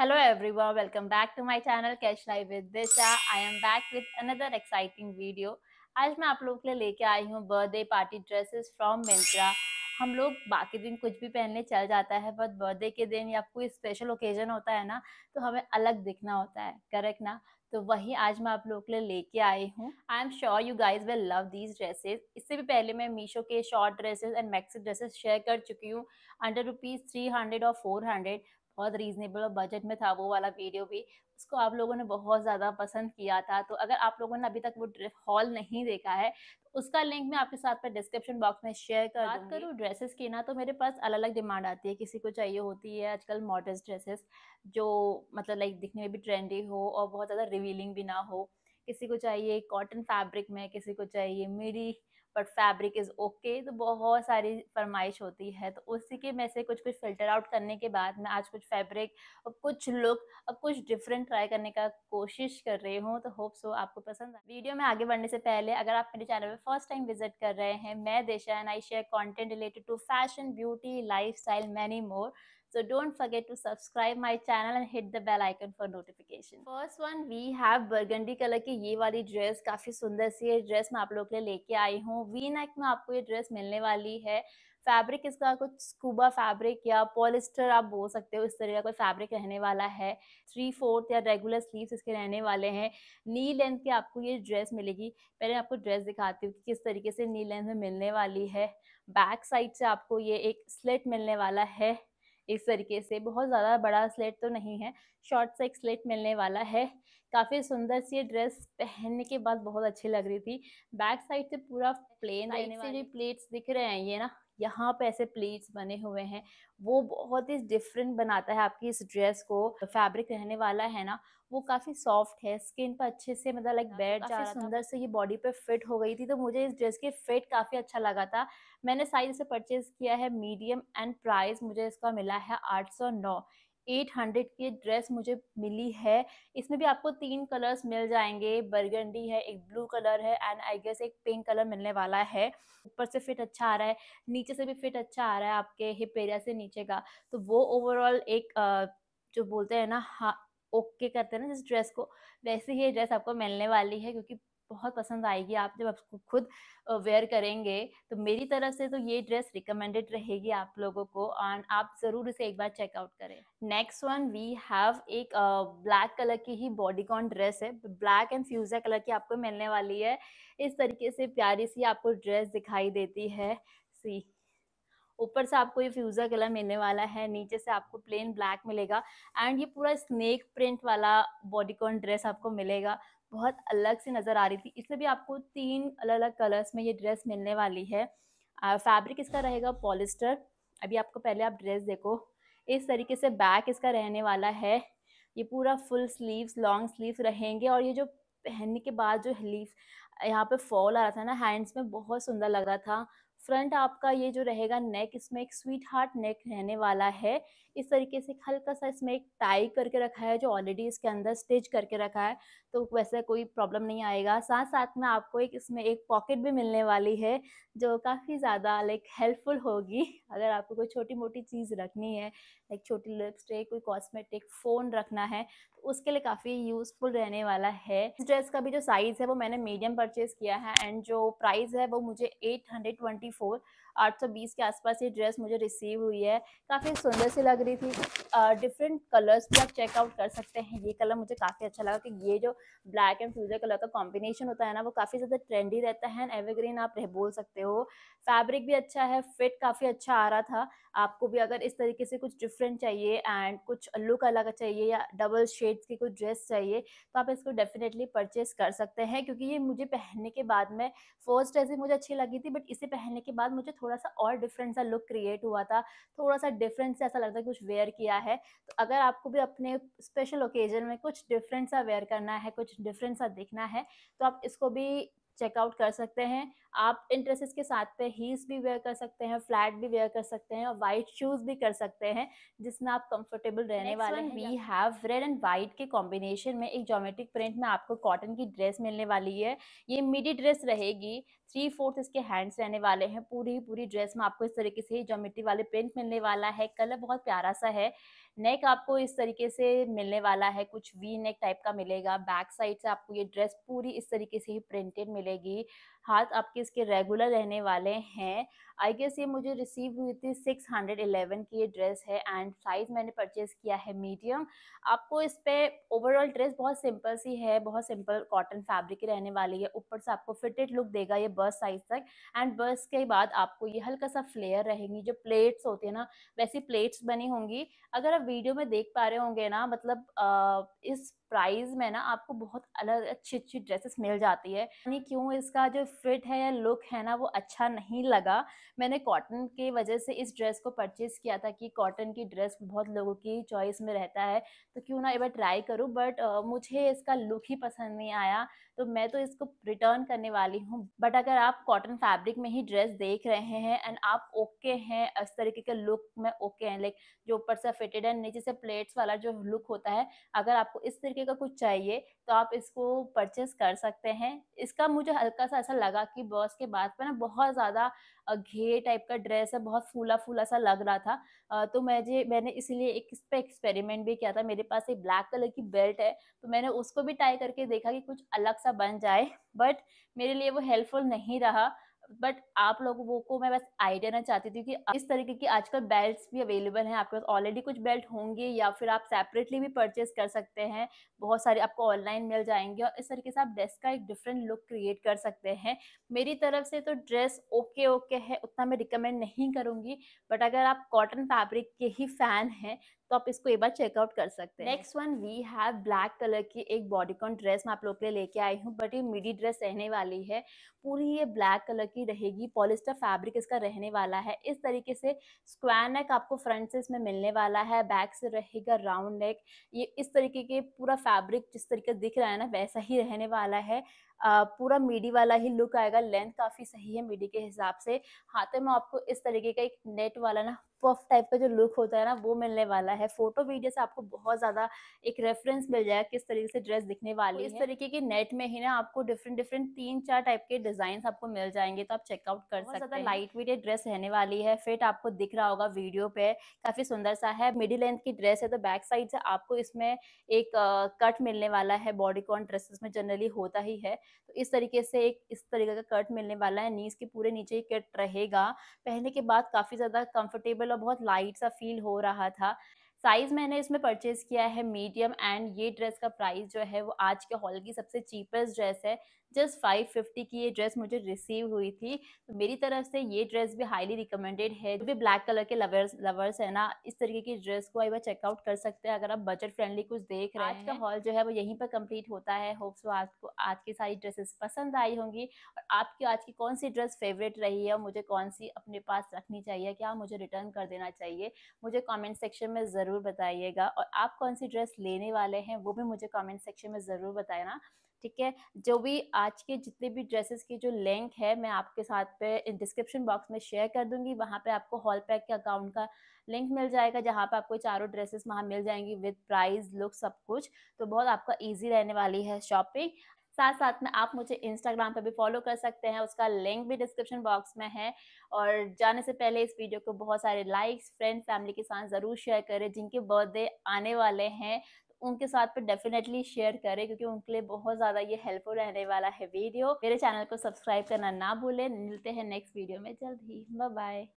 Hello everyone, welcome back to my channel Cash Live with Disha. I am back with another exciting video. आज मैं आप लोगों के लिए लेके आई हूँ birthday party dresses from Myntra हम लोग बाकी दिन कुछ भी पहनने चल जाता है बट बर्थडे के दिन या कोई स्पेशल ओकेजन होता है ना तो हमें अलग दिखना होता है करेक्ट ना तो वही आज मैं आप लोगों के लिए लेके आई हूँ I am sure you guys will love these dresses इससे भी पहले मैं मीशो के short dresses and maxi dresses share कर चुकी हूँ अंडर रुपीज़ थ्री हंड्रेड और फोर हंड्रेड बहुत रीजनेबल और बजट में था वो वाला वीडियो भी उसको आप लोगों ने बहुत ज़्यादा पसंद किया था तो अगर आप लोगों ने अभी तक वो हॉल नहीं देखा है तो उसका लिंक मैं आपके साथ पर डिस्क्रिप्शन बॉक्स में शेयर कर बात करूँ ड्रेसेस की ना तो मेरे पास अलग अलग डिमांड आती है किसी को चाहिए होती है आजकल मॉडर्न ड्रेसेस जो मतलब लाइक दिखने में भी ट्रेंडी हो और बहुत ज़्यादा रिवीलिंग भी ना हो किसी को चाहिए कॉटन फैब्रिक में किसी को चाहिए मेरी बट फैब्रिक इज़ ओके तो बहुत सारी फरमाइश होती है तो उसी के में से कुछ कुछ फिल्टर आउट करने के बाद मैं आज कुछ फैब्रिक और कुछ लुक और कुछ डिफरेंट ट्राई करने का कोशिश कर रही हूँ तो होप सो आपको पसंद आए वीडियो में आगे बढ़ने से पहले अगर आप मेरे चैनल पर फर्स्ट टाइम विजिट कर रहे हैं मैं Desha and I share content related to fashion beauty lifestyle many more So don't forget to subscribe my channel and hit the bell icon for notification. First one we have burgundy color की ये वाली dress काफी सुंदर सी hai dress मैं आप log के लिए लेके आई हूँ v neck में आपको ये ड्रेस मिलने वाली है फैब्रिक इसका कुछ स्कूबा फैब्रिक या पॉलिस्टर आप बोल सकते हो इस तरह का कोई फैब्रिक रहने वाला है थ्री फोर्थ या रेगुलर स्लीव्स इसके रहने वाले हैं नी लेंथ की आपको ये ड्रेस मिलेगी पहले आपको ड्रेस दिखाती हूँ कि किस तरीके से नी लेंथ में मिलने वाली है बैक साइड से आपको ये एक स्लेट मिलने वाला है इस तरीके से बहुत ज़्यादा बड़ा स्लेट तो नहीं है शॉर्ट सा एक स्लेट मिलने वाला है काफ़ी सुंदर सी ये ड्रेस पहनने के बाद बहुत अच्छी लग रही थी बैक साइड से पूरा प्लेन आई वाले प्लेट्स दिख रहे हैं ये ना यहाँ पे ऐसे प्लेट्स बने हुए हैं वो बहुत ही डिफरेंट बनाता है आपकी इस ड्रेस को फैब्रिक रहने वाला है ना वो काफ़ी सॉफ्ट है स्किन पर अच्छे से मतलब लाइक हाँ, बैठ जा रहा सुंदर से ये बॉडी पे फिट हो गई थी तो मुझे इस ड्रेस की फिट काफ़ी अच्छा लगा था मैंने साइज इसे परचेज किया है मीडियम एंड प्राइस मुझे इसका मिला है आठ सौ नौ एट हंड्रेड की ड्रेस मुझे मिली है इसमें भी आपको तीन कलर्स मिल जाएंगे बर्गंडी है एक ब्लू कलर है एंड आई गेस एक पिंक कलर मिलने वाला है ऊपर से फिट अच्छा आ रहा है नीचे से भी फिट अच्छा आ रहा है आपके हिप एरिया से नीचे का तो वो ओवरऑल एक जो बोलते हैं ना ओके करते हैं ना जिस ड्रेस को वैसे ही ये ड्रेस आपको मिलने वाली है क्योंकि बहुत पसंद आएगी आप जब आपको खुद वेयर करेंगे तो मेरी तरफ से तो ये ड्रेस रिकमेंडेड रहेगी आप लोगों को और आप ज़रूर इसे एक बार चेकआउट करें नेक्स्ट वन वी हैव एक ब्लैक कलर की ही बॉडीकॉन ड्रेस है ब्लैक एंड फ्यूजा कलर की आपको मिलने वाली है इस तरीके से प्यारी सी आपको ड्रेस दिखाई देती है सी ऊपर से आपको ये फ्यूज़ा कलर मिलने वाला है नीचे से आपको प्लेन ब्लैक मिलेगा एंड ये पूरा स्नेक प्रिंट वाला बॉडीकॉन ड्रेस आपको मिलेगा बहुत अलग से नज़र आ रही थी इसमें भी आपको तीन अलग अलग कलर्स में ये ड्रेस मिलने वाली है फैब्रिक इसका रहेगा पॉलिस्टर अभी आपको पहले आप ड्रेस देखो इस तरीके से बैक इसका रहने वाला है ये पूरा फुल स्लीव्स लॉन्ग स्लीव्स रहेंगे और ये जो पहनने के बाद जो लीव यहाँ पे फॉल आ रहा था ना हैंड्स में बहुत सुंदर लग रहा था फ्रंट आपका ये जो रहेगा नेक इसमें एक स्वीट हार्ट नेक रहने वाला है इस तरीके से हल्का सा इसमें एक टाई करके रखा है जो ऑलरेडी इसके अंदर स्टिच करके रखा है तो वैसे कोई प्रॉब्लम नहीं आएगा साथ साथ में आपको एक इसमें एक पॉकेट भी मिलने वाली है जो काफ़ी ज़्यादा लाइक हेल्पफुल होगी अगर आपको कोई छोटी मोटी चीज़ रखनी है लाइक छोटी लिपस्टिक कोई कॉस्मेटिक फ़ोन रखना है तो उसके लिए काफ़ी यूज़फुल रहने वाला है इस ड्रेस का भी जो साइज़ है वो मैंने मीडियम परचेज़ किया है एंड जो प्राइस है वो मुझे एट हंड्रेड ट्वेंटी फोर आठ सौ बीस के आसपास ये ड्रेस मुझे रिसीव हुई है काफ़ी सुंदर सी लग रही रही थी डिफरेंट कलर्स भी आप चेकआउट कर सकते हैं ये कलर मुझे काफ़ी अच्छा लगा कि ये जो ब्लैक एंड फ्यूजर कलर का कॉम्बिनेशन होता है ना वो काफ़ी ज़्यादा ट्रेंडी रहता है एंड एवरग्रीन आप रह बोल सकते हो फैब्रिक भी अच्छा है फिट काफ़ी अच्छा आ रहा था आपको भी अगर इस तरीके से कुछ डिफरेंट चाहिए एंड कुछ लुक अलग चाहिए या डबल शेड्स की कुछ ड्रेस चाहिए तो आप इसको डेफिनेटली परचेस कर सकते हैं क्योंकि ये मुझे पहनने के बाद में फर्स्ट ऐसे मुझे अच्छी लगी थी बट इसे पहनने के बाद मुझे थोड़ा सा और डिफरेंट सा लुक क्रिएट हुआ था थोड़ा सा डिफरेंट से ऐसा लगता है कुछ वेयर किया है तो अगर आपको भी अपने स्पेशल ओकेजन में कुछ डिफरेंट सा वेयर करना है कुछ डिफरेंट सा दिखना है तो आप इसको भी चेकआउट कर सकते हैं आप इन ड्रेसेस के साथ पे हील्स भी वेयर कर सकते हैं फ्लैट भी वेयर कर सकते हैं और वाइट शूज भी कर सकते हैं जिसमें आप कंफर्टेबल रहने Next वाले हैं we have red and white के कॉम्बिनेशन में एक जोमेट्रिक प्रिंट में आपको कॉटन की ड्रेस मिलने वाली है ये मिडी ड्रेस रहेगी थ्री फोर्थ इसके हैंड्स रहने वाले हैं पूरी पूरी ड्रेस में आपको इस तरीके से जोमेट्री वाले प्रिंट मिलने वाला है कलर बहुत प्यारा सा है नेक आपको इस तरीके से मिलने वाला है कुछ वी नेक टाइप का मिलेगा बैक साइड से आपको ये ड्रेस पूरी इस तरीके से ही प्रिंटेड मिलेगी हाथ आपके इसके रेगुलर रहने वाले हैं आई गेस ये मुझे रिसीव हुई थी 611 की ये ड्रेस है एंड साइज़ मैंने परचेज़ किया है मीडियम आपको इस पर ओवरऑल ड्रेस बहुत सिंपल सी है बहुत सिंपल कॉटन फैब्रिक रहने वाली है ऊपर से आपको फिटेड लुक देगा ये बर्स साइज तक एंड बर्स के बाद आपको ये हल्का सा फ्लेयर रहेगी जो प्लेट्स होती है ना वैसी प्लेट्स बनी होंगी अगर आप वीडियो में देख पा रहे होंगे ना मतलब आ, इस प्राइस में ना आपको बहुत अलग अच्छी अच्छी ड्रेसेस मिल जाती है यानी क्यों इसका जो फिट है या लुक है ना वो अच्छा नहीं लगा मैंने कॉटन की वजह से इस ड्रेस को परचेज़ किया था कि कॉटन की ड्रेस बहुत लोगों की चॉइस में रहता है तो क्यों ना एक बार ट्राई करूँ बट मुझे इसका लुक ही पसंद नहीं आया तो मैं तो इसको रिटर्न करने वाली हूँ बट अगर आप कॉटन फैब्रिक में ही ड्रेस देख रहे हैं एंड आप ओके हैं इस तरीके के लुक में ओके हैं लाइक जो ऊपर से फिटेड है नीचे से प्लेट्स वाला जो लुक होता है अगर आपको इस तरीके का कुछ चाहिए तो आप इसको परचेस कर सकते हैं इसका मुझे हल्का सा ऐसा लगा कि बॉस के बाद पर ना बहुत ज़्यादा घे टाइप का ड्रेस है बहुत फूला फूला सा लग रहा था तो जी मैंने इसलिए एक इस पर एक्सपेरिमेंट भी किया था मेरे पास एक ब्लैक कलर की बेल्ट है तो मैंने उसको भी ट्राई करके देखा कि कुछ अलग सा सा बन जाए बट मेरे लिए वो हेल्पफुल नहीं रहा बट आप लोगों को मैं बस आइडिया ना चाहती थी कि इस तरीके की आजकल बेल्ट्स भी अवेलेबल हैं आपके पास ऑलरेडी कुछ बेल्ट होंगे या फिर आप सेपरेटली भी परचेज कर सकते हैं बहुत सारे आपको ऑनलाइन मिल जाएंगे और इस तरीके से आप ड्रेस का एक डिफरेंट लुक क्रिएट कर सकते हैं मेरी तरफ से तो ड्रेस ओके ओके है उतना मैं रिकमेंड नहीं करूँगी बट अगर आप कॉटन फैब्रिक के ही फैन हैं तो आप इसको एक बार चेकआउट कर सकते हैं next one we have black colour की एक बॉडीकॉन ड्रेस मैं आप लोग के लिए लेके आई हूँ बट ये मिडी ड्रेस रहने वाली है पूरी ये ब्लैक कलर की की रहेगी पॉलिस्टर फैब्रिक इसका रहने वाला है इस तरीके से स्क्वायर नेक आपको फ्रंट से इसमें मिलने वाला है बैक से रहेगा राउंड नेक ये इस तरीके के पूरा फैब्रिक जिस तरीके दिख रहा है ना वैसा ही रहने वाला है पूरा मीडी वाला ही लुक आएगा लेंथ काफ़ी सही है मीडी के हिसाब से हाथों में आपको इस तरीके का एक नेट वाला ना पफ टाइप का जो लुक होता है ना वो मिलने वाला है फोटो वीडियो से आपको बहुत ज्यादा एक रेफरेंस मिल जाएगा किस तरीके से ड्रेस दिखने वाली है इस तरीके के नेट में ही ना आपको डिफरेंट डिफरेंट तीन चार टाइप के डिजाइन आपको मिल जाएंगे तो आप चेकआउट कर सकते हैं लाइट वेट ड्रेस रहने वाली है फिट आपको दिख रहा होगा वीडियो पे काफी सुंदर सा है मिडिल लेंथ की ड्रेस है तो बैक साइड से आपको इसमें एक कट मिलने वाला है बॉडी कॉन ड्रेसेस में जनरली होता ही है तो इस तरीके से एक इस तरीके का कट मिलने वाला है नीज के पूरे नीचे ही कट रहेगा पहनने के बाद काफ़ी ज़्यादा कंफर्टेबल और बहुत लाइट सा फील हो रहा था साइज मैंने इसमें परचेज किया है मीडियम एंड ये ड्रेस का प्राइस जो है वो आज के हॉल की सबसे चीपेस्ट ड्रेस है जस्ट फाइव फिफ्टी की ये ड्रेस मुझे रिसीव हुई थी तो मेरी तरफ से ये ड्रेस भी हाईली रिकमेंडेड है जो भी ब्लैक कलर के लवर्स लवर्स है ना इस तरीके की ड्रेस को एक बार चेकआउट कर सकते हैं अगर आप बजट फ्रेंडली कुछ देख रहे हैं आज का हॉल जो है वो यहीं पर कंप्लीट होता है होप्स वो आपको आज की सारी ड्रेसेस पसंद आई होंगी और आपकी आज की कौन सी ड्रेस फेवरेट रही है और मुझे कौन सी अपने पास रखनी चाहिए क्या मुझे रिटर्न कर देना चाहिए मुझे कॉमेंट सेक्शन में ज़रूर ज़रूर बताइएगा और आप कौन सी ड्रेस लेने वाले हैं वो भी मुझे कमेंट सेक्शन में ज़रूर बताना ठीक है जो भी आज के जितने भी ड्रेसेस की जो लिंक है मैं आपके साथ पे डिस्क्रिप्शन बॉक्स में शेयर कर दूंगी वहाँ पे आपको हॉल पैक के अकाउंट का लिंक मिल जाएगा जहाँ पे आपको चारों ड्रेसेस वहाँ मिल जाएंगी विद प्राइस लुक सब कुछ तो बहुत आपका इजी रहने वाली है शॉपिंग साथ साथ में आप मुझे इंस्टाग्राम पर भी फॉलो कर सकते हैं उसका लिंक भी डिस्क्रिप्शन बॉक्स में है और जाने से पहले इस वीडियो को बहुत सारे लाइक्स फ्रेंड फैमिली के साथ ज़रूर शेयर करें जिनके बर्थडे आने वाले हैं उनके साथ पर डेफिनेटली शेयर करें क्योंकि उनके लिए बहुत ज़्यादा ये हेल्पफुल रहने वाला है वीडियो मेरे चैनल को सब्सक्राइब करना ना भूलें मिलते हैं नेक्स्ट वीडियो में जल्द ही बाय